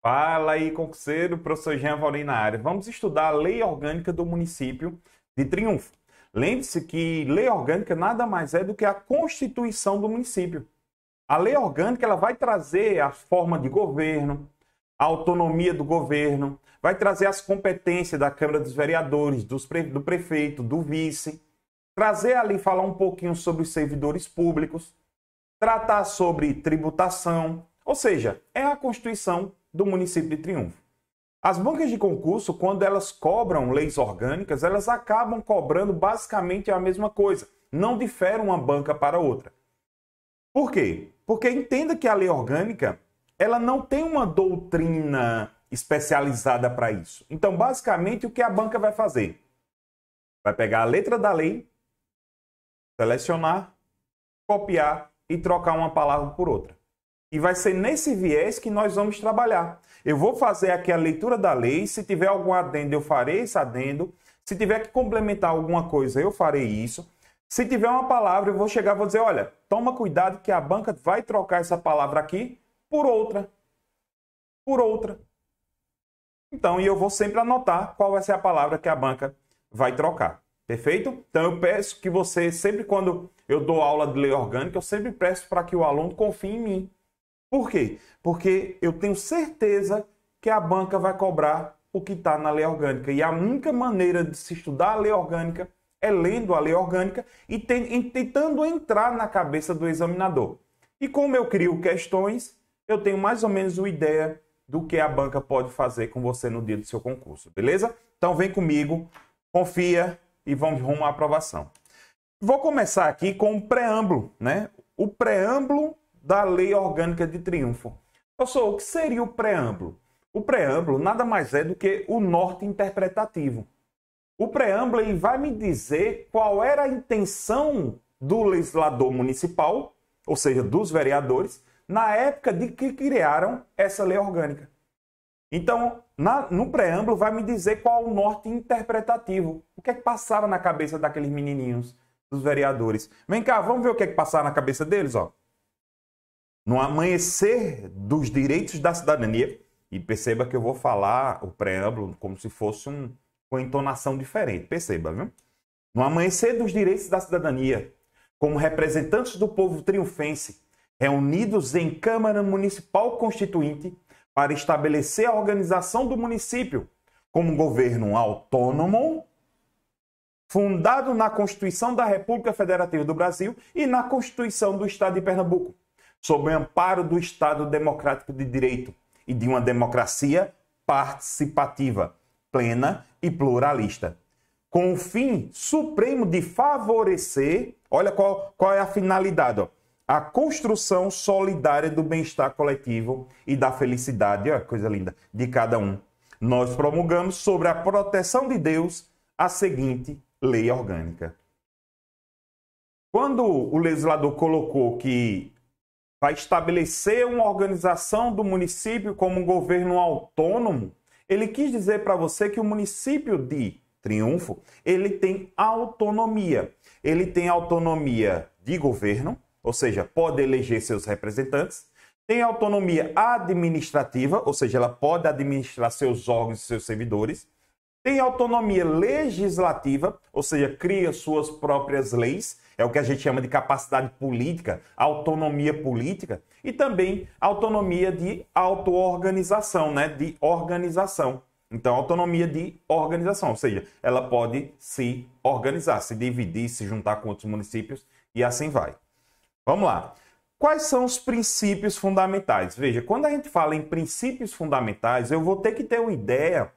Fala aí, concurseiro, professor Jean Valim na área. Vamos estudar a lei orgânica do município de Triunfo. Lembre-se que lei orgânica nada mais é do que a constituição do município. A lei orgânica ela vai trazer a forma de governo, a autonomia do governo, vai trazer as competências da Câmara dos Vereadores, dos pre... do prefeito, do vice, trazer ali falar um pouquinho sobre os servidores públicos, tratar sobre tributação, ou seja, é a Constituição do município de Triunfo. As bancas de concurso, quando elas cobram leis orgânicas, elas acabam cobrando basicamente a mesma coisa. Não difere uma banca para outra. Por quê? Porque entenda que a lei orgânica ela não tem uma doutrina especializada para isso. Então, basicamente, o que a banca vai fazer? Vai pegar a letra da lei, selecionar, copiar e trocar uma palavra por outra. E vai ser nesse viés que nós vamos trabalhar. Eu vou fazer aqui a leitura da lei, se tiver algum adendo, eu farei esse adendo. Se tiver que complementar alguma coisa, eu farei isso. Se tiver uma palavra, eu vou chegar e vou dizer, olha, toma cuidado que a banca vai trocar essa palavra aqui por outra. Por outra. Então, e eu vou sempre anotar qual vai ser a palavra que a banca vai trocar. Perfeito? Então, eu peço que você, sempre quando eu dou aula de lei orgânica, eu sempre peço para que o aluno confie em mim. Por quê? Porque eu tenho certeza que a banca vai cobrar o que está na lei orgânica. E a única maneira de se estudar a lei orgânica é lendo a lei orgânica e tentando entrar na cabeça do examinador. E como eu crio questões, eu tenho mais ou menos uma ideia do que a banca pode fazer com você no dia do seu concurso, beleza? Então vem comigo, confia e vamos rumo à aprovação. Vou começar aqui com o um preâmbulo, né? O preâmbulo da Lei Orgânica de Triunfo. Professor, o que seria o preâmbulo? O preâmbulo nada mais é do que o norte interpretativo. O preâmbulo ele vai me dizer qual era a intenção do legislador municipal, ou seja, dos vereadores, na época de que criaram essa lei orgânica. Então, na, no preâmbulo vai me dizer qual o norte interpretativo. O que é que passava na cabeça daqueles menininhos, dos vereadores. Vem cá, vamos ver o que é que passava na cabeça deles, ó no amanhecer dos direitos da cidadania, e perceba que eu vou falar o preâmbulo como se fosse um, com entonação diferente, perceba, viu? No amanhecer dos direitos da cidadania, como representantes do povo triunfense, reunidos em Câmara Municipal Constituinte para estabelecer a organização do município como governo autônomo, fundado na Constituição da República Federativa do Brasil e na Constituição do Estado de Pernambuco sob o amparo do Estado democrático de direito e de uma democracia participativa, plena e pluralista, com o fim supremo de favorecer, olha qual, qual é a finalidade, ó, a construção solidária do bem-estar coletivo e da felicidade, olha que coisa linda, de cada um. Nós promulgamos sobre a proteção de Deus a seguinte lei orgânica. Quando o legislador colocou que vai estabelecer uma organização do município como um governo autônomo, ele quis dizer para você que o município de Triunfo, ele tem autonomia. Ele tem autonomia de governo, ou seja, pode eleger seus representantes, tem autonomia administrativa, ou seja, ela pode administrar seus órgãos e seus servidores, tem autonomia legislativa, ou seja, cria suas próprias leis, é o que a gente chama de capacidade política, autonomia política, e também autonomia de autoorganização, né? de organização. Então, autonomia de organização, ou seja, ela pode se organizar, se dividir, se juntar com outros municípios e assim vai. Vamos lá. Quais são os princípios fundamentais? Veja, quando a gente fala em princípios fundamentais, eu vou ter que ter uma ideia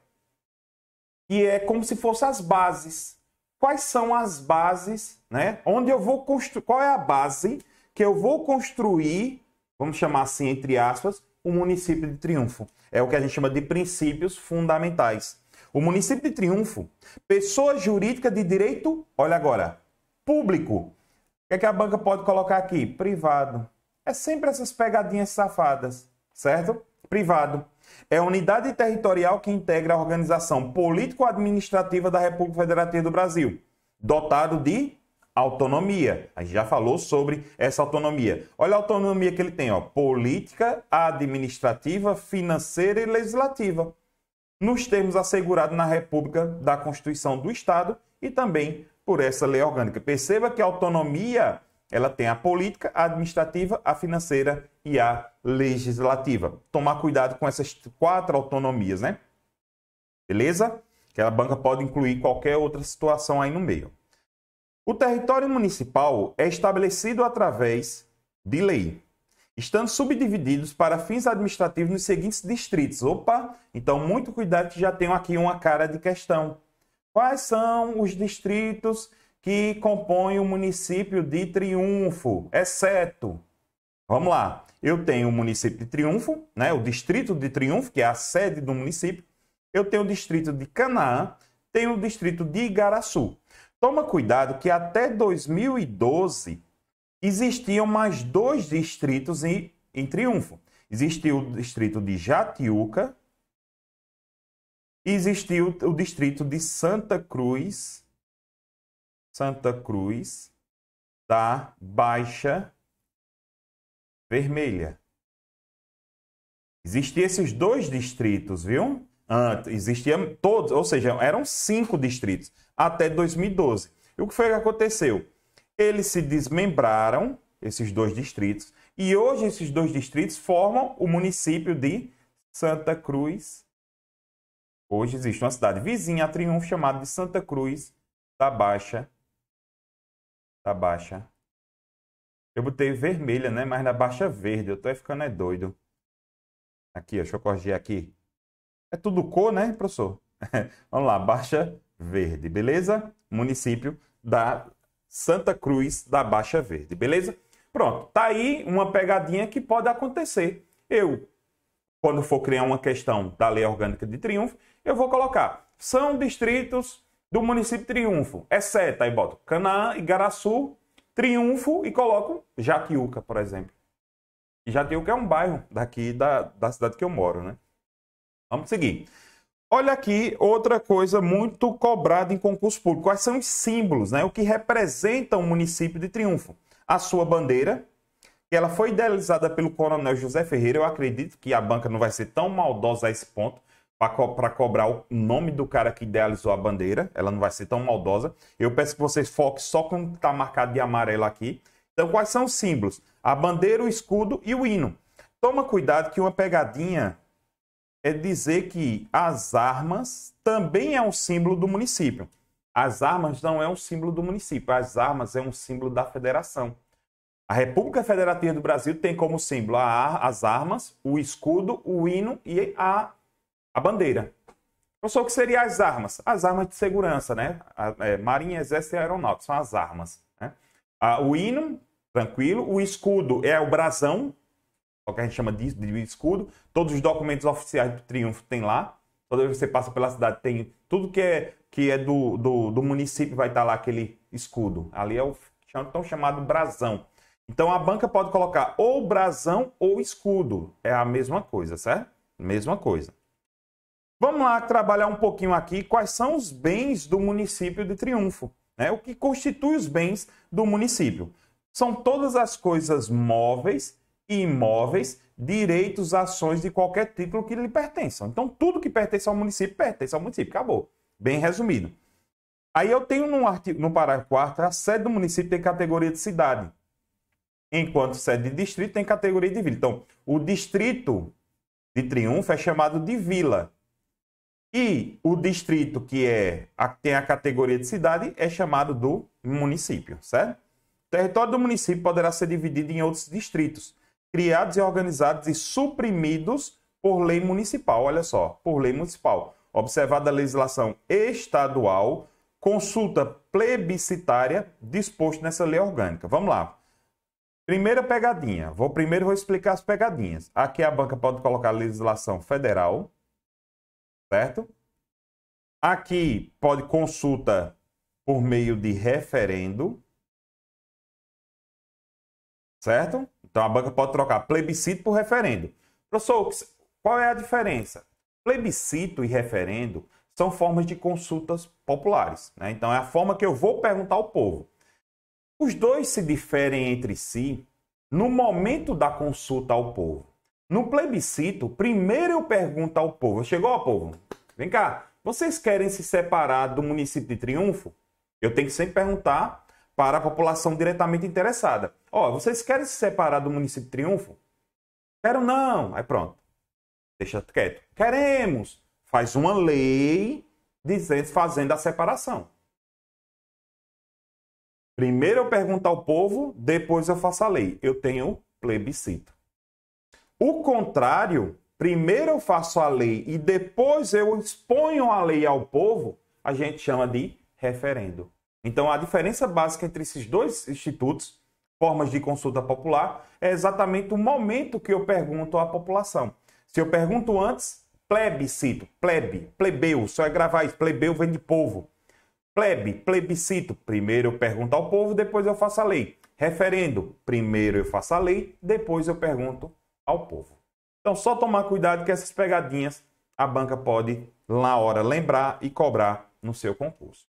que é como se fossem as bases. Quais são as bases, né? Onde eu vou construir, qual é a base que eu vou construir, vamos chamar assim entre aspas, o município de Triunfo. É o que a gente chama de princípios fundamentais. O município de Triunfo, pessoa jurídica de direito, olha agora, público. O que, é que a banca pode colocar aqui? Privado. É sempre essas pegadinhas safadas, certo? Privado. É a unidade territorial que integra a organização político-administrativa da República Federativa do Brasil, dotado de autonomia. A gente já falou sobre essa autonomia. Olha a autonomia que ele tem, ó, política, administrativa, financeira e legislativa, nos termos assegurados na República da Constituição do Estado e também por essa lei orgânica. Perceba que a autonomia ela tem a política, a administrativa, a financeira e a legislativa. Tomar cuidado com essas quatro autonomias, né? Beleza? Que a banca pode incluir qualquer outra situação aí no meio. O território municipal é estabelecido através de lei, estando subdivididos para fins administrativos nos seguintes distritos. Opa, então muito cuidado que já tenho aqui uma cara de questão. Quais são os distritos que compõem o município de Triunfo, exceto. Vamos lá. Eu tenho o município de Triunfo, né, o distrito de Triunfo, que é a sede do município. Eu tenho o distrito de Canaã, tenho o distrito de Igaraçu. Toma cuidado que até 2012 existiam mais dois distritos em, em Triunfo. Existia o distrito de Jatiuca, existia o, o distrito de Santa Cruz Santa Cruz da Baixa Vermelha. Existiam esses dois distritos, viu? Antes, existiam todos, ou seja, eram cinco distritos até 2012. E o que foi que aconteceu? Eles se desmembraram, esses dois distritos, e hoje esses dois distritos formam o município de Santa Cruz. Hoje existe uma cidade vizinha a Triunfo chamada de Santa Cruz da Baixa da baixa. Eu botei vermelha, né? Mas na baixa verde. Eu tô ficando é doido. Aqui, deixa eu corrigir aqui. É tudo cor, né, professor? Vamos lá, baixa verde, beleza? Município da Santa Cruz da Baixa Verde, beleza? Pronto, tá aí uma pegadinha que pode acontecer. Eu, quando for criar uma questão da Lei Orgânica de Triunfo, eu vou colocar são distritos do município Triunfo, exceto, é aí boto Canaã, Igaraçu, Triunfo e coloco Jatiuca, por exemplo. Jatiuca é um bairro daqui da, da cidade que eu moro, né? Vamos seguir. Olha aqui outra coisa muito cobrada em concurso público. Quais são os símbolos, né? O que representa o município de Triunfo? A sua bandeira, que ela foi idealizada pelo coronel José Ferreira. Eu acredito que a banca não vai ser tão maldosa a esse ponto para cobrar o nome do cara que idealizou a bandeira, ela não vai ser tão maldosa. Eu peço que vocês foquem só quando está marcado de amarelo aqui. Então, quais são os símbolos? A bandeira, o escudo e o hino. Toma cuidado que uma pegadinha é dizer que as armas também é um símbolo do município. As armas não é um símbolo do município, as armas é um símbolo da federação. A República Federativa do Brasil tem como símbolo a, as armas, o escudo, o hino e a a bandeira. Professor, então, o que seriam as armas? As armas de segurança, né? A, é, Marinha, Exército e Aeronáutica são as armas. Né? A, o hino, tranquilo. O escudo é o brasão, é o que a gente chama de, de, escudo. Todos os documentos oficiais do Triunfo tem lá. Toda vez que você passa pela cidade, tem tudo que é, que é do, do, do município, vai estar tá lá aquele escudo. Ali é o tão chamado brasão. Então a banca pode colocar ou brasão ou escudo. É a mesma coisa, certo? Mesma coisa. Vamos lá trabalhar um pouquinho aqui quais são os bens do município de Triunfo, né? o que constitui os bens do município. São todas as coisas móveis e imóveis, direitos, ações de qualquer título que lhe pertençam. Então, tudo que pertence ao município, pertence ao município. Acabou. Bem resumido. Aí eu tenho no, artigo, no parágrafo 4, a sede do município tem categoria de cidade, enquanto sede de distrito tem categoria de vila. Então, o distrito de Triunfo é chamado de vila e o distrito que é a, tem a categoria de cidade é chamado do município, certo? O território do município poderá ser dividido em outros distritos, criados e organizados e suprimidos por lei municipal. Olha só, por lei municipal. Observada a legislação estadual, consulta plebiscitária disposto nessa lei orgânica. Vamos lá. Primeira pegadinha. Vou primeiro vou explicar as pegadinhas. Aqui a banca pode colocar legislação federal, certo? Aqui pode consulta por meio de referendo, certo? Então a banca pode trocar plebiscito por referendo. Professor, qual é a diferença? Plebiscito e referendo são formas de consultas populares, né? Então é a forma que eu vou perguntar ao povo. Os dois se diferem entre si no momento da consulta ao povo. No plebiscito, primeiro eu pergunto ao povo: chegou povo, vem cá, vocês querem se separar do município de Triunfo? Eu tenho que sempre perguntar para a população diretamente interessada: ó, oh, vocês querem se separar do município de Triunfo? Quero não. Aí pronto, deixa quieto. Queremos. Faz uma lei dizendo, fazendo a separação. Primeiro eu pergunto ao povo, depois eu faço a lei. Eu tenho plebiscito. O contrário, primeiro eu faço a lei e depois eu exponho a lei ao povo, a gente chama de referendo. Então, a diferença básica entre esses dois institutos, formas de consulta popular, é exatamente o momento que eu pergunto à população. Se eu pergunto antes, plebiscito, plebe, plebeu, só é gravar isso, plebeu vem de povo. Plebe, plebiscito, primeiro eu pergunto ao povo, depois eu faço a lei. Referendo, primeiro eu faço a lei, depois eu pergunto ao povo. Então, só tomar cuidado que essas pegadinhas a banca pode, na hora, lembrar e cobrar no seu concurso.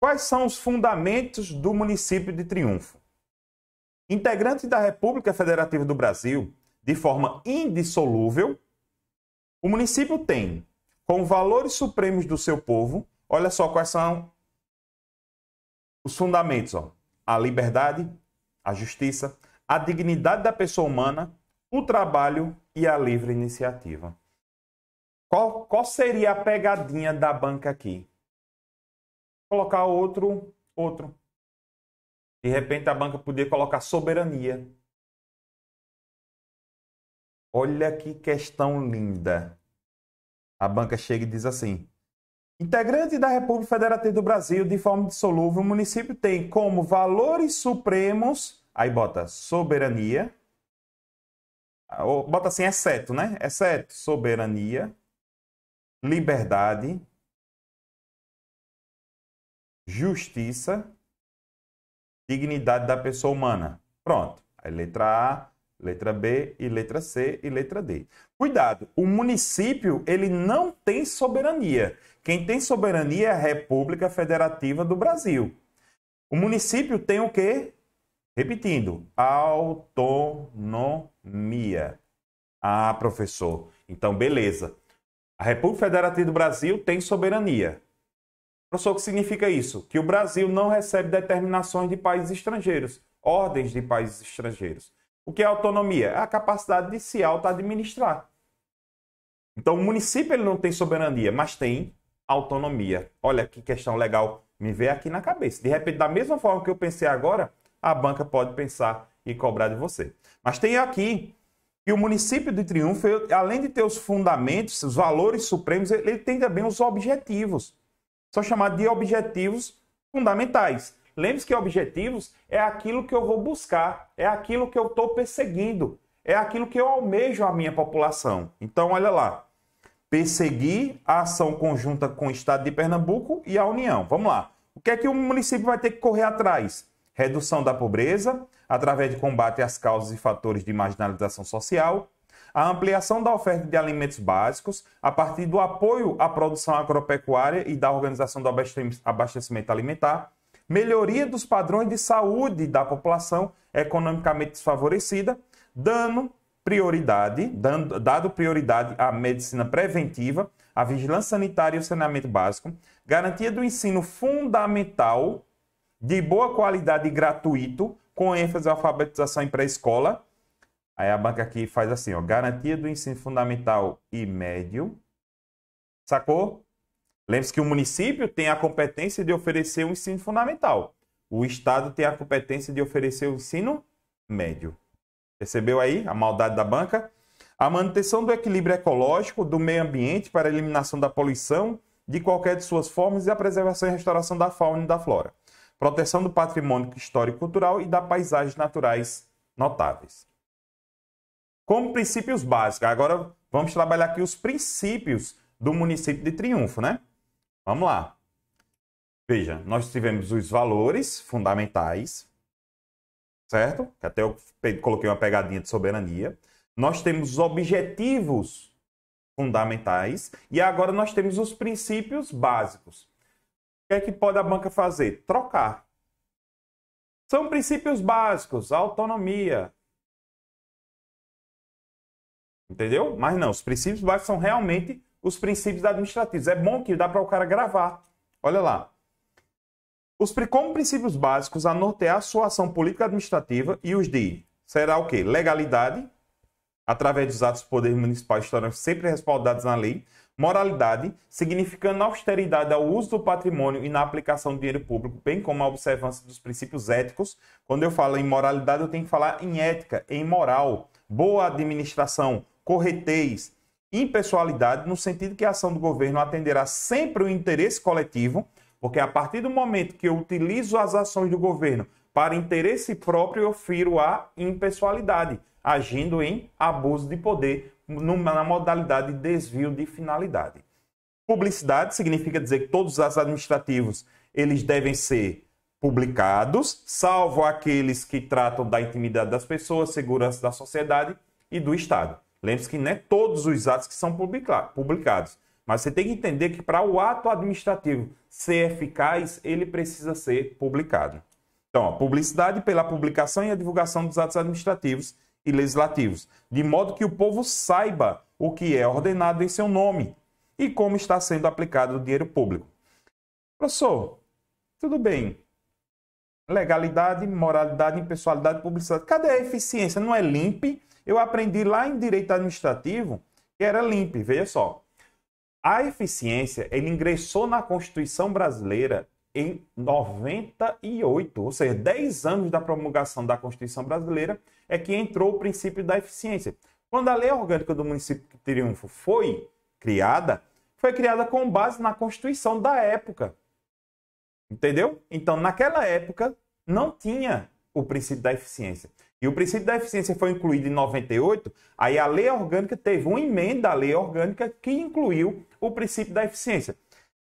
Quais são os fundamentos do município de Triunfo? Integrante da República Federativa do Brasil, de forma indissolúvel, o município tem, com valores supremos do seu povo, olha só quais são os fundamentos: ó. a liberdade, a justiça, a dignidade da pessoa humana, o trabalho e a livre iniciativa. Qual, qual seria a pegadinha da banca aqui? Colocar outro, outro. De repente a banca poderia colocar soberania. Olha que questão linda. A banca chega e diz assim: Integrante da República Federativa do Brasil, de forma dissolúvel, o município tem como valores supremos, aí bota soberania, bota assim, exceto, né? Exceto soberania, liberdade, justiça, dignidade da pessoa humana. Pronto. Aí letra A, letra B e letra C e letra D. Cuidado, o município ele não tem soberania. Quem tem soberania é a República Federativa do Brasil. O município tem o quê? Repetindo, autonomia. Ah, professor, então beleza. A República Federativa do Brasil tem soberania. Professor, o que significa isso? Que o Brasil não recebe determinações de países estrangeiros, ordens de países estrangeiros. O que é autonomia? É a capacidade de se auto-administrar. Então, o município ele não tem soberania, mas tem autonomia. Olha que questão legal me veio aqui na cabeça. De repente, da mesma forma que eu pensei agora, a banca pode pensar e cobrar de você. Mas tem aqui que o município de Triunfo, além de ter os fundamentos, os valores supremos, ele tem também os objetivos. São chamados de objetivos fundamentais. Lembre-se que objetivos é aquilo que eu vou buscar, é aquilo que eu estou perseguindo, é aquilo que eu almejo a minha população. Então, olha lá. Perseguir a ação conjunta com o Estado de Pernambuco e a União. Vamos lá. O que é que o município vai ter que correr atrás? redução da pobreza, através de combate às causas e fatores de marginalização social, a ampliação da oferta de alimentos básicos a partir do apoio à produção agropecuária e da organização do abastecimento alimentar, melhoria dos padrões de saúde da população economicamente desfavorecida, dando prioridade, dando, dado prioridade à medicina preventiva, à vigilância sanitária e ao saneamento básico, garantia do ensino fundamental de boa qualidade e gratuito, com ênfase à alfabetização em pré-escola. Aí a banca aqui faz assim, ó, garantia do ensino fundamental e médio. Sacou? Lembre-se que o município tem a competência de oferecer o ensino fundamental. O Estado tem a competência de oferecer o ensino médio. Percebeu aí a maldade da banca? A manutenção do equilíbrio ecológico, do meio ambiente para a eliminação da poluição, de qualquer de suas formas e a preservação e restauração da fauna e da flora proteção do patrimônio histórico e cultural e da paisagens naturais notáveis. Como princípios básicos, agora vamos trabalhar aqui os princípios do município de Triunfo, né? Vamos lá. Veja, nós tivemos os valores fundamentais, certo? Que até eu coloquei uma pegadinha de soberania. Nós temos os objetivos fundamentais e agora nós temos os princípios básicos que é que pode a banca fazer? Trocar. São princípios básicos, autonomia. Entendeu? Mas não, os princípios básicos são realmente os princípios administrativos. É bom que dá para o cara gravar. Olha lá. Os, como princípios básicos a nortear a sua ação política administrativa e os de será o quê? Legalidade, através dos atos do poder municipal estarão sempre respaldados na lei. Moralidade, significando austeridade ao uso do patrimônio e na aplicação do dinheiro público, bem como a observância dos princípios éticos. Quando eu falo em moralidade, eu tenho que falar em ética, em moral, boa administração, corretez, impessoalidade, no sentido que a ação do governo atenderá sempre o interesse coletivo, porque a partir do momento que eu utilizo as ações do governo para interesse próprio, eu firo a impessoalidade, agindo em abuso de poder na modalidade de desvio de finalidade. Publicidade significa dizer que todos os atos administrativos eles devem ser publicados, salvo aqueles que tratam da intimidade das pessoas, segurança da sociedade e do Estado. Lembre-se que não é todos os atos que são publicados, mas você tem que entender que para o ato administrativo ser eficaz, ele precisa ser publicado. Então, a publicidade pela publicação e a divulgação dos atos administrativos e legislativos, de modo que o povo saiba o que é ordenado em seu nome e como está sendo aplicado o dinheiro público. Professor, tudo bem. Legalidade, moralidade, impessoalidade, publicidade. Cadê a eficiência? Não é limpe? Eu aprendi lá em direito administrativo que era limpe. Veja só. A eficiência, ele ingressou na Constituição brasileira em 98, ou seja, 10 anos da promulgação da Constituição Brasileira, é que entrou o princípio da eficiência. Quando a Lei Orgânica do Município de Triunfo foi criada, foi criada com base na Constituição da época. Entendeu? Então, naquela época, não tinha o princípio da eficiência. E o princípio da eficiência foi incluído em 98, aí a lei orgânica teve uma emenda à lei orgânica que incluiu o princípio da eficiência.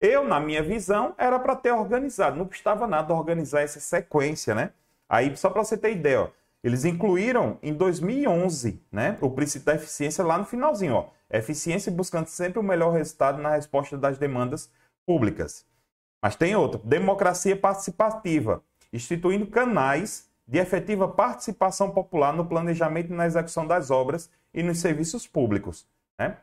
Eu, na minha visão, era para ter organizado, não custava nada organizar essa sequência, né? Aí, só para você ter ideia, ó, eles incluíram em 2011, né, o princípio da eficiência lá no finalzinho, ó. Eficiência buscando sempre o melhor resultado na resposta das demandas públicas. Mas tem outra, democracia participativa, instituindo canais de efetiva participação popular no planejamento e na execução das obras e nos serviços públicos. Né?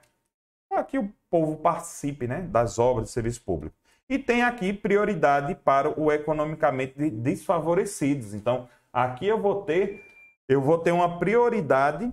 para que o povo participe né, das obras de serviço público. E tem aqui prioridade para o economicamente desfavorecidos. Então, aqui eu vou ter, eu vou ter uma prioridade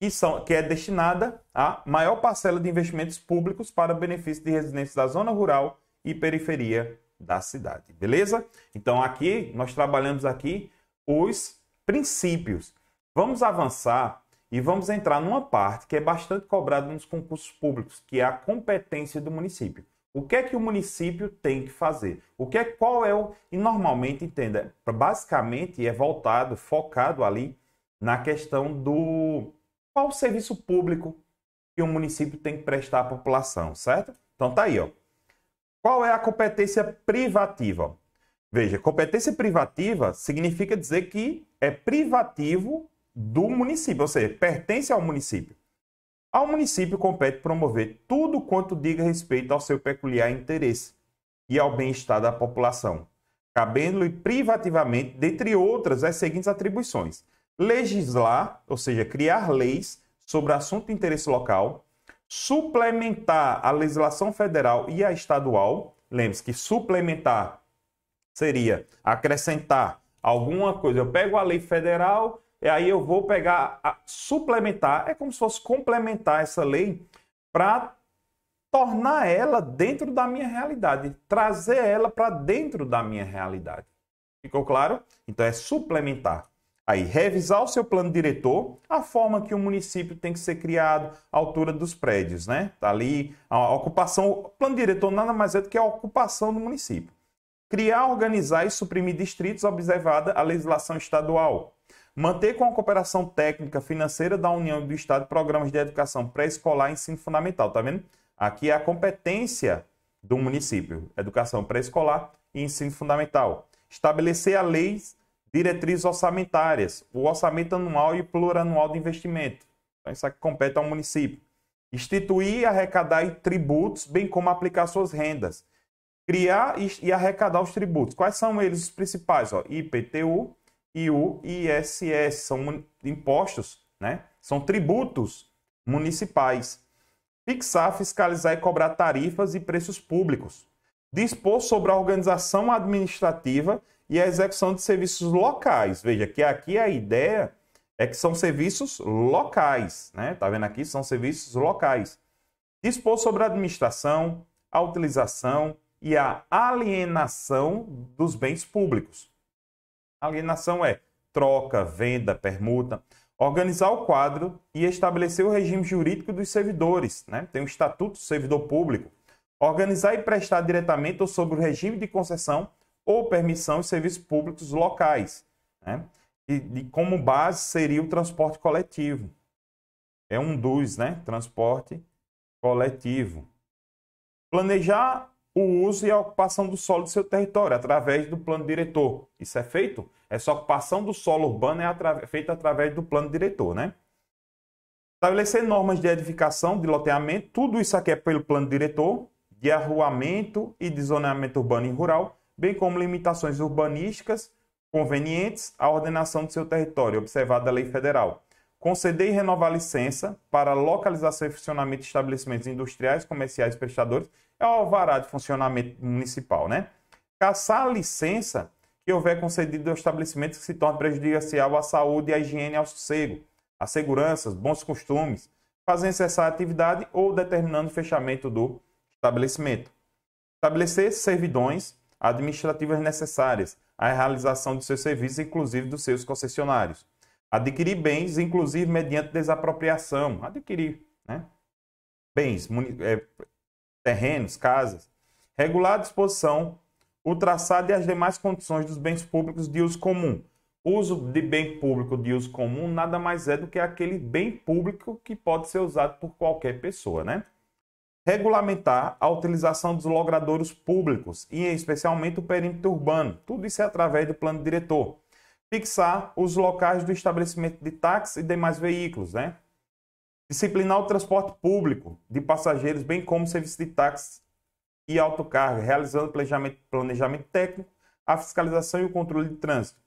que, são, que é destinada à maior parcela de investimentos públicos para benefício de residentes da zona rural e periferia da cidade, beleza? Então aqui nós trabalhamos aqui os princípios. Vamos avançar e vamos entrar numa parte que é bastante cobrada nos concursos públicos, que é a competência do município. O que é que o município tem que fazer? O que é qual é o e normalmente entenda, basicamente é voltado, focado ali na questão do qual o serviço público que o município tem que prestar à população, certo? Então tá aí, ó. Qual é a competência privativa? Veja, competência privativa significa dizer que é privativo do município, ou seja, pertence ao município. Ao município compete promover tudo quanto diga respeito ao seu peculiar interesse e ao bem-estar da população, cabendo-lhe privativamente, dentre outras, as seguintes atribuições: legislar, ou seja, criar leis sobre assunto de interesse local, suplementar a legislação federal e a estadual. Lembre-se que suplementar seria acrescentar alguma coisa. Eu pego a lei federal e é, aí eu vou pegar, a, suplementar, é como se fosse complementar essa lei para tornar ela dentro da minha realidade, trazer ela para dentro da minha realidade. Ficou claro? Então é suplementar. Aí, revisar o seu plano diretor, a forma que o município tem que ser criado, a altura dos prédios, né? Tá ali a ocupação, o plano diretor nada mais é do que a ocupação do município. Criar, organizar e suprimir distritos observada a legislação estadual. Manter com a cooperação técnica financeira da União e do Estado programas de educação pré-escolar e ensino fundamental, tá vendo? Aqui é a competência do município, educação pré-escolar e ensino fundamental. Estabelecer a diretrizes orçamentárias, o orçamento anual e plurianual de investimento. Então, isso aqui compete ao município. Instituir e arrecadar tributos, bem como aplicar suas rendas. Criar e arrecadar os tributos. Quais são eles os principais? Ó, IPTU, e o ISS, são impostos, né? são tributos municipais. Fixar, fiscalizar e cobrar tarifas e preços públicos. Dispor sobre a organização administrativa e a execução de serviços locais. Veja que aqui a ideia é que são serviços locais, né? Tá vendo aqui? São serviços locais. Dispor sobre a administração, a utilização e a alienação dos bens públicos. Alienação é troca, venda, permuta. Organizar o quadro e estabelecer o regime jurídico dos servidores. Né? Tem o Estatuto do Servidor Público. Organizar e prestar diretamente ou sobre o regime de concessão ou permissão de serviços públicos locais. Né? E, e como base seria o transporte coletivo. É um dos, né? Transporte coletivo. Planejar o uso e a ocupação do solo de seu território através do plano diretor. Isso é feito? Essa ocupação do solo urbano é atra... feita através do plano diretor, né? Estabelecer normas de edificação, de loteamento, tudo isso aqui é pelo plano diretor, de arruamento e de zoneamento urbano e rural, bem como limitações urbanísticas convenientes à ordenação do seu território, observada a lei federal conceder e renovar licença para localização e funcionamento de estabelecimentos industriais, comerciais e prestadores, é o alvará de funcionamento municipal, né? Caçar a licença que houver concedido ao estabelecimento que se torne prejudicial à saúde, à higiene, ao sossego, à segurança, bons costumes, fazendo cessar a atividade ou determinando o fechamento do estabelecimento. Estabelecer servidões administrativas necessárias à realização de seus serviços, inclusive dos seus concessionários Adquirir bens, inclusive mediante desapropriação. Adquirir né? bens, é, terrenos, casas. Regular a disposição, o traçado e as demais condições dos bens públicos de uso comum. Uso de bem público de uso comum nada mais é do que aquele bem público que pode ser usado por qualquer pessoa, né? Regulamentar a utilização dos logradouros públicos e especialmente o perímetro urbano. Tudo isso é através do plano diretor fixar os locais do estabelecimento de táxi e demais veículos, né? Disciplinar o transporte público de passageiros, bem como serviço de táxi e autocarga, realizando planejamento, planejamento técnico, a fiscalização e o controle de trânsito.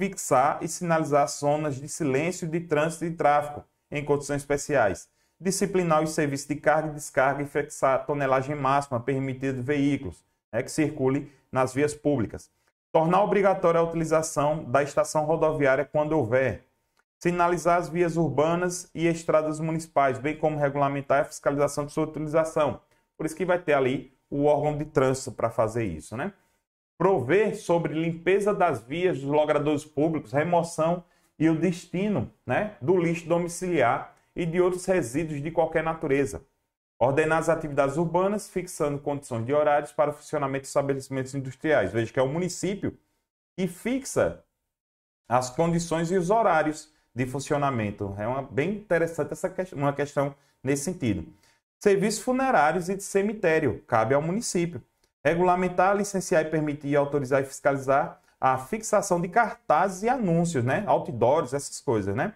Fixar e sinalizar zonas de silêncio de trânsito e tráfego em condições especiais. Disciplinar os serviços de carga e descarga e fixar a tonelagem máxima permitida de veículos né, que circule nas vias públicas Tornar obrigatória a utilização da estação rodoviária quando houver. Sinalizar as vias urbanas e estradas municipais, bem como regulamentar a fiscalização de sua utilização. Por isso que vai ter ali o órgão de trânsito para fazer isso, né? Prover sobre limpeza das vias dos logradores públicos, remoção e o destino né, do lixo domiciliar e de outros resíduos de qualquer natureza. Ordenar as atividades urbanas, fixando condições de horários para o funcionamento de estabelecimentos industriais. Veja que é o município que fixa as condições e os horários de funcionamento. É uma, bem interessante essa questão, uma questão nesse sentido. Serviços funerários e de cemitério, cabe ao município. Regulamentar, licenciar e permitir, autorizar e fiscalizar a fixação de cartazes e anúncios, né? Outdoors, essas coisas, né?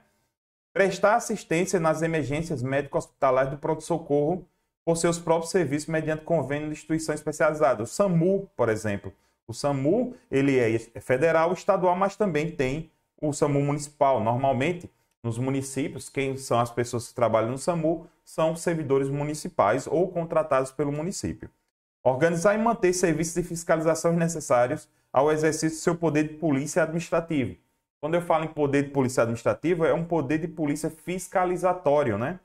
Prestar assistência nas emergências médico-hospitalares do pronto-socorro por seus próprios serviços mediante convênio de instituição especializada. O SAMU, por exemplo. O SAMU, ele é federal, estadual, mas também tem o SAMU municipal. Normalmente, nos municípios, quem são as pessoas que trabalham no SAMU são servidores municipais ou contratados pelo município. Organizar e manter serviços de fiscalização necessários ao exercício do seu poder de polícia administrativo. Quando eu falo em poder de polícia administrativa, é um poder de polícia fiscalizatório, né?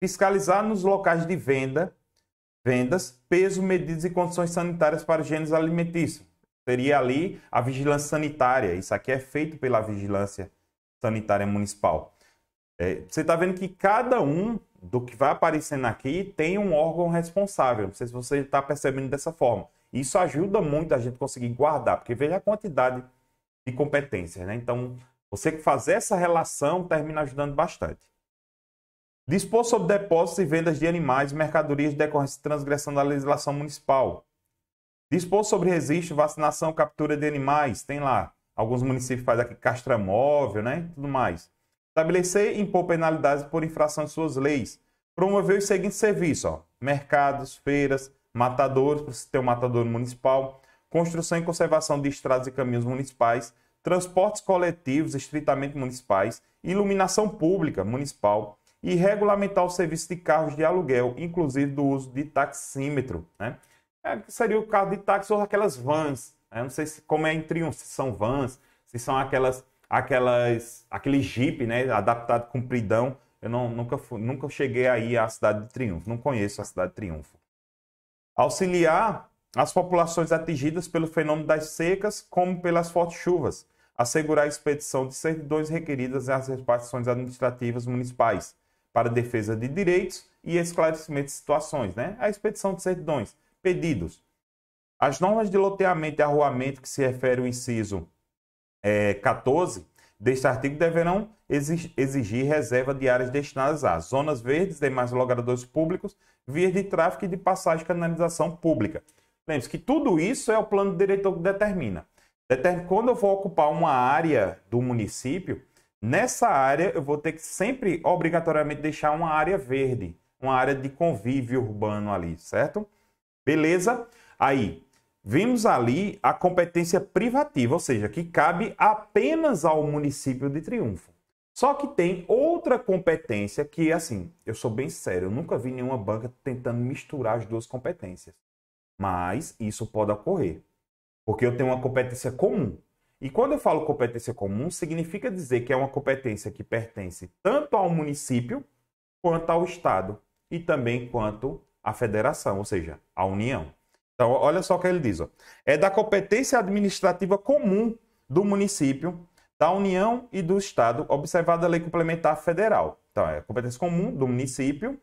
fiscalizar nos locais de venda, vendas, peso, medidas e condições sanitárias para gêneros alimentícios. Seria ali a vigilância sanitária. Isso aqui é feito pela vigilância sanitária municipal. É, você está vendo que cada um do que vai aparecendo aqui tem um órgão responsável. Não sei se você está percebendo dessa forma. Isso ajuda muito a gente conseguir guardar, porque veja a quantidade de competências, né? Então, você que fazer essa relação termina ajudando bastante. Dispor sobre depósitos e vendas de animais e mercadorias decorrentes de transgressão da legislação municipal. Dispor sobre registro, vacinação, captura de animais. Tem lá. Alguns municípios fazem aqui castramóvel, né? Tudo mais. Estabelecer e impor penalidades por infração de suas leis. Promover os seguintes serviços: ó. mercados, feiras, matadores, para ter um matador municipal. Construção e conservação de estradas e caminhos municipais. Transportes coletivos estritamente municipais. Iluminação pública municipal e regulamentar o serviço de carros de aluguel, inclusive do uso de taxímetro. Né? É, seria o carro de táxi ou aquelas vans. Né? Não sei se, como é em Triunfo, se são vans, se são aquelas, aquelas, aquele jipe né? adaptado pridão. Eu não, nunca, fui, nunca cheguei aí à cidade de Triunfo, não conheço a cidade de Triunfo. Auxiliar as populações atingidas pelo fenômeno das secas, como pelas fortes chuvas. Assegurar a expedição de certidões requeridas às repartições administrativas municipais para defesa de direitos e esclarecimento de situações, né? A expedição de certidões, pedidos. As normas de loteamento e arruamento que se refere ao inciso é, 14 deste artigo deverão exigir reserva de áreas destinadas a zonas verdes, demais logradores públicos, vias de tráfego e de passagem e canalização pública. Lembre-se que tudo isso é o plano diretor que determina. Quando eu vou ocupar uma área do município, Nessa área, eu vou ter que sempre, obrigatoriamente, deixar uma área verde, uma área de convívio urbano ali, certo? Beleza? Aí, vimos ali a competência privativa, ou seja, que cabe apenas ao município de Triunfo. Só que tem outra competência que, assim, eu sou bem sério, eu nunca vi nenhuma banca tentando misturar as duas competências. Mas isso pode ocorrer, porque eu tenho uma competência comum, e quando eu falo competência comum, significa dizer que é uma competência que pertence tanto ao município quanto ao Estado e também quanto à federação, ou seja, à União. Então, olha só o que ele diz: ó. é da competência administrativa comum do município, da União e do Estado, observada a lei complementar federal. Então, é competência comum do município,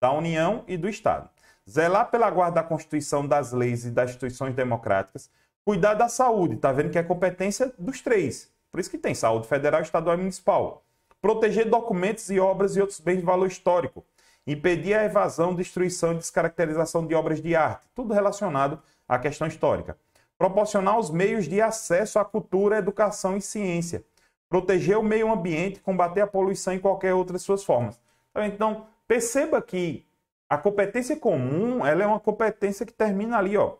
da União e do Estado. Zelar pela guarda da Constituição, das leis e das instituições democráticas, Cuidar da saúde, está vendo que é competência dos três. Por isso que tem saúde federal, estadual e municipal. Proteger documentos e obras e outros bens de valor histórico. Impedir a evasão, destruição e descaracterização de obras de arte. Tudo relacionado à questão histórica. Proporcionar os meios de acesso à cultura, educação e ciência. Proteger o meio ambiente, combater a poluição e qualquer outra de suas formas. Tá então, perceba que a competência comum ela é uma competência que termina ali, ó,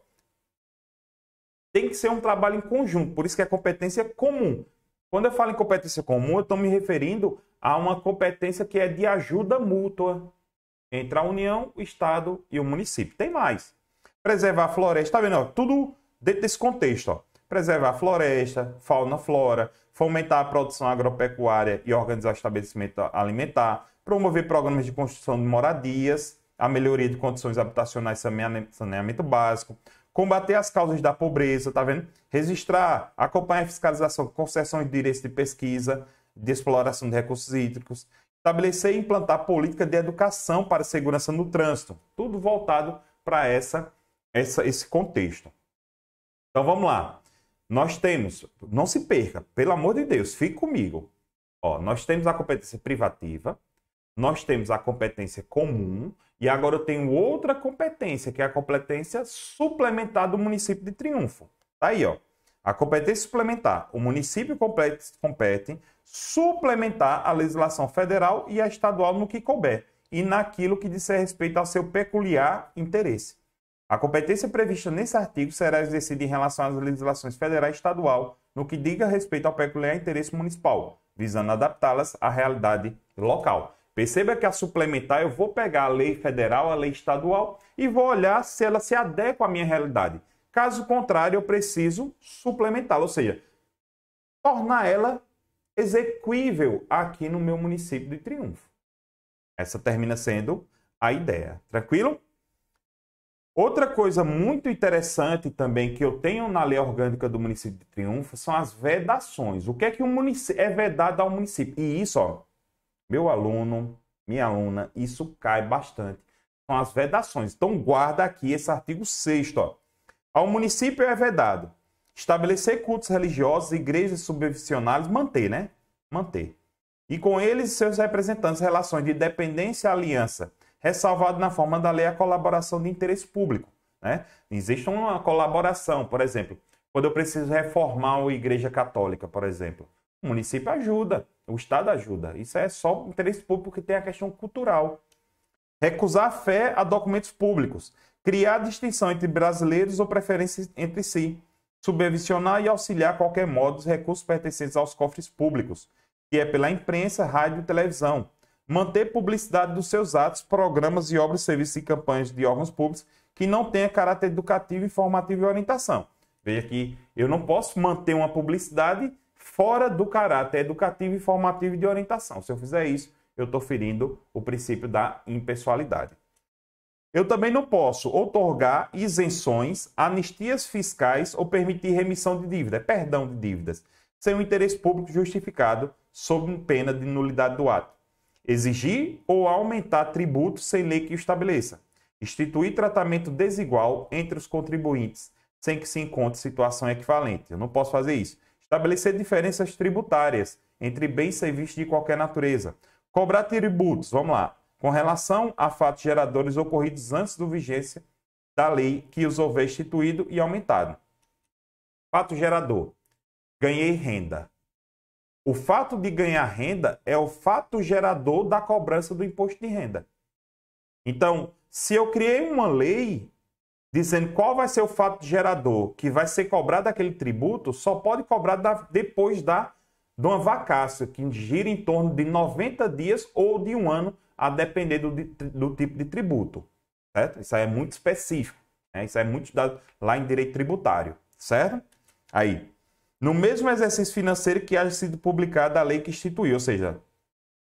tem que ser um trabalho em conjunto, por isso que é competência comum. Quando eu falo em competência comum, eu estou me referindo a uma competência que é de ajuda mútua entre a União, o Estado e o município. Tem mais. Preservar a floresta, tá vendo? Ó, tudo dentro desse contexto. Ó. Preservar a floresta, fauna, flora, fomentar a produção agropecuária e organizar estabelecimento alimentar, promover programas de construção de moradias, a melhoria de condições habitacionais e saneamento básico, combater as causas da pobreza, tá vendo? Registrar, acompanhar a fiscalização concessão de direitos de pesquisa, de exploração de recursos hídricos, estabelecer e implantar política de educação para segurança no trânsito, tudo voltado para essa, essa, esse contexto. Então vamos lá. Nós temos, não se perca, pelo amor de Deus, fique comigo. Ó, nós temos a competência privativa, nós temos a competência comum e agora eu tenho outra competência, que é a competência suplementar do município de Triunfo. Tá aí, ó. A competência suplementar. O município compete, compete suplementar a legislação federal e a estadual no que couber e naquilo que disser respeito ao seu peculiar interesse. A competência prevista nesse artigo será exercida em relação às legislações federal e estadual, no que diga respeito ao peculiar interesse municipal, visando adaptá-las à realidade local. Perceba que a suplementar eu vou pegar a lei federal, a lei estadual e vou olhar se ela se adequa à minha realidade. Caso contrário, eu preciso suplementá-la, ou seja, tornar ela execuível aqui no meu município de Triunfo. Essa termina sendo a ideia. Tranquilo? Outra coisa muito interessante também que eu tenho na lei orgânica do município de Triunfo são as vedações. O que é que o município é vedado ao município? E isso, ó, meu aluno, minha aluna, isso cai bastante. São as vedações. Então, guarda aqui esse artigo 6. Ao município é vedado estabelecer cultos religiosos, igrejas subvencionadas, manter, né? Manter. E com eles e seus representantes, relações de dependência e aliança, ressalvado na forma da lei a colaboração de interesse público. Né? Existe uma colaboração, por exemplo, quando eu preciso reformar uma igreja católica, por exemplo, o município ajuda. O Estado ajuda. Isso é só interesse público que tem a questão cultural. Recusar fé a documentos públicos. Criar distinção entre brasileiros ou preferências entre si. Subvencionar e auxiliar, a qualquer modo, os recursos pertencentes aos cofres públicos, que é pela imprensa, rádio e televisão. Manter publicidade dos seus atos, programas e obras, serviços e campanhas de órgãos públicos que não tenha caráter educativo, informativo e orientação. Veja que eu não posso manter uma publicidade fora do caráter educativo e formativo de orientação. Se eu fizer isso, eu estou ferindo o princípio da impessoalidade. Eu também não posso otorgar isenções, anistias fiscais ou permitir remissão de dívida, é perdão de dívidas, sem o interesse público justificado, sob pena de nulidade do ato. Exigir ou aumentar tributo sem lei que o estabeleça. Instituir tratamento desigual entre os contribuintes, sem que se encontre situação equivalente. Eu não posso fazer isso. Estabelecer diferenças tributárias entre bens e serviços de qualquer natureza. Cobrar tributos, vamos lá, com relação a fatos geradores ocorridos antes da vigência da lei que os houver instituído e aumentado. Fato gerador: ganhei renda. O fato de ganhar renda é o fato gerador da cobrança do imposto de renda. Então, se eu criei uma lei, dizendo qual vai ser o fato gerador que vai ser cobrado daquele tributo, só pode cobrar da, depois da, de uma vacácia, que gira em torno de 90 dias ou de um ano, a depender do, do tipo de tributo. Certo? Isso aí é muito específico. Né? Isso é muito estudado lá em direito tributário. Certo? Aí. No mesmo exercício financeiro que haja sido publicada a lei que instituiu, ou seja,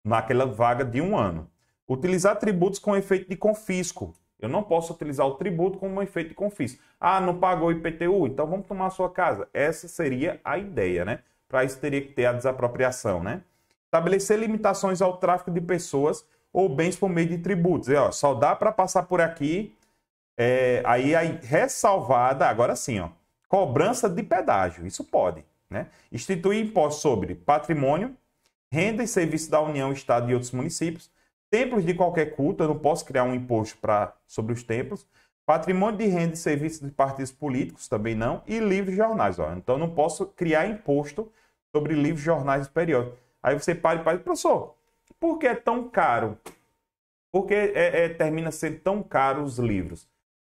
naquela vaga de um ano. Utilizar tributos com efeito de confisco, eu não posso utilizar o tributo como um efeito de confisco. Ah, não pagou IPTU, então vamos tomar a sua casa. Essa seria a ideia, né? Para isso teria que ter a desapropriação, né? Estabelecer limitações ao tráfico de pessoas ou bens por meio de tributos. E, ó, só dá para passar por aqui. É, aí a ressalvada, agora sim, ó, cobrança de pedágio. Isso pode. Né? Instituir imposto sobre patrimônio, renda e serviço da União, Estado e outros municípios, Templos de qualquer culto, eu não posso criar um imposto para sobre os templos. Patrimônio de renda e serviços de partidos políticos, também não. E livros e jornais. Ó. Então, não posso criar imposto sobre livros, jornais e periódicos. Aí você para e fala, professor, por que é tão caro? Por que é, é, termina sendo tão caro os livros?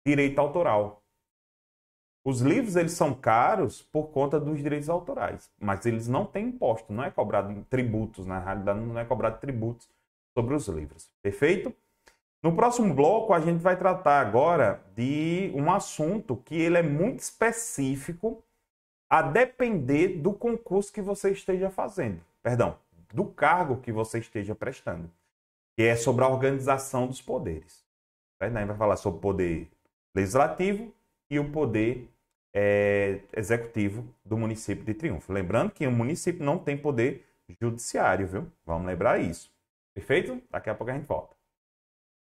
Direito autoral. Os livros eles são caros por conta dos direitos autorais, mas eles não têm imposto, não é cobrado tributos, na realidade não é cobrado tributos sobre os livros. Perfeito? No próximo bloco, a gente vai tratar agora de um assunto que ele é muito específico a depender do concurso que você esteja fazendo, perdão, do cargo que você esteja prestando, que é sobre a organização dos poderes. Né? A gente vai falar sobre o poder legislativo e o poder é, executivo do município de Triunfo. Lembrando que o município não tem poder judiciário, viu? Vamos lembrar isso. Perfeito? Daqui a pouco a gente volta.